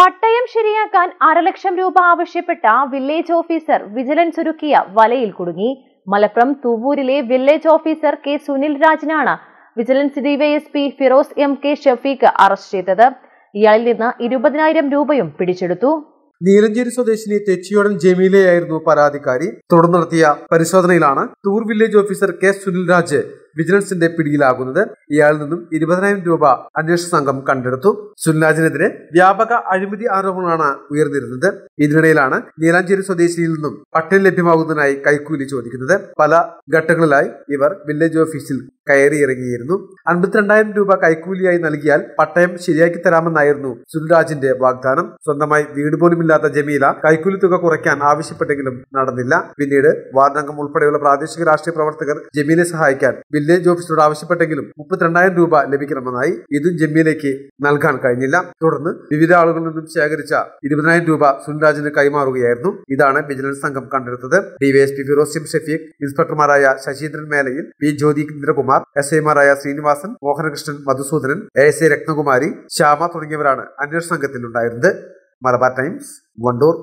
പട്ടയം ശരിയാക്കാൻ അരലക്ഷം രൂപ ആവശ്യപ്പെട്ട വില്ലേജ് ഓഫീസർ വിജിലൻസ് ഒരുക്കിയ വലയിൽ കുടുങ്ങി മലപ്പുറം തൂവൂരിലെ വില്ലേജ് ഓഫീസർ കെ സുനിൽ രാജിനാണ് vigilance DYSP Firoz M K Shafeeq arrest ചെയ്തത് ഇയാളിൽ നിന്ന് ഇരുപതിനായിരം രൂപയും പിടിച്ചെടുത്തു നീലഞ്ചേരി സ്വദേശിനി തെച്ചിയോടൻ ജമീലയായിരുന്നു പരാതിക്കാരി തുടർന്ന് നടത്തിയ പരിശോധനയിലാണ് തൂർ village officer K Sunil Raj വിജിലൻസിന്റെ പിടിയിലാകുന്നത് ഇയാളിൽ നിന്നും ഇരുപതിനായിരം രൂപ അന്വേഷണ സംഘം കണ്ടെടുത്തു സുൽനാജിനെതിരെ വ്യാപക അഴിമതി ആരോപണങ്ങളാണ് ഉയർന്നിരുന്നത് ഇതിനിടയിലാണ് നീലാഞ്ചേരി സ്വദേശിയിൽ നിന്നും പട്ടിണി ലഭ്യമാകുന്നതിനായി കൈക്കൂലി ചോദിക്കുന്നത് പല ഘട്ടങ്ങളിലായി ഇവർ വില്ലേജ് ഓഫീസിൽ കയറിയിറങ്ങിയിരുന്നു അൻപത്തിരണ്ടായിരം രൂപ കൈക്കൂലിയായി നൽകിയാൽ പട്ടയം ശരിയാക്കി തരാമെന്നായിരുന്നു സുൽരാജിന്റെ വാഗ്ദാനം സ്വന്തമായി വീട് പോലുമില്ലാത്ത ജമീല കൈക്കൂലി തുക കുറയ്ക്കാൻ ആവശ്യപ്പെട്ടെങ്കിലും നടന്നില്ല പിന്നീട് വാർഡംഗം ഉൾപ്പെടെയുള്ള പ്രാദേശിക രാഷ്ട്രീയ പ്രവർത്തകർ ജമീലെ സഹായിക്കാൻ വില്ലേജ് ഓഫീസറോട് ആവശ്യപ്പെട്ടെങ്കിലും മുപ്പത്തിരണ്ടായിരം രൂപ ലഭിക്കണമെന്നായി ഇതും ജമ്മിയിലേക്ക് നൽകാൻ കഴിഞ്ഞില്ല തുടർന്ന് വിവിധ ആളുകളിൽ നിന്നും ശേഖരിച്ച ഇരുപതിനായിരം രൂപ സുൻരാജിന് കൈമാറുകയായിരുന്നു ഇതാണ് വിജിലൻസ് സംഘം കണ്ടെടുത്തത് ഡിവൈഎസ്പി ഫിറോസിം ഷഫീഖ് ഇൻസ്പെക്ടർമാരായ ശശീന്ദ്രൻ മേലയിൽ പി ജ്യോതി എസ് ഐമാരായ Sreenivasan Mohanakrishnan Madhusoodanan A S A Rathnakumari Shyama തുടങ്ങിയവരാണ് അന്വേഷണ സംഘത്തിലുണ്ടായിരുന്നത് മലബാർ ടൈംസ് വണ്ടൂർ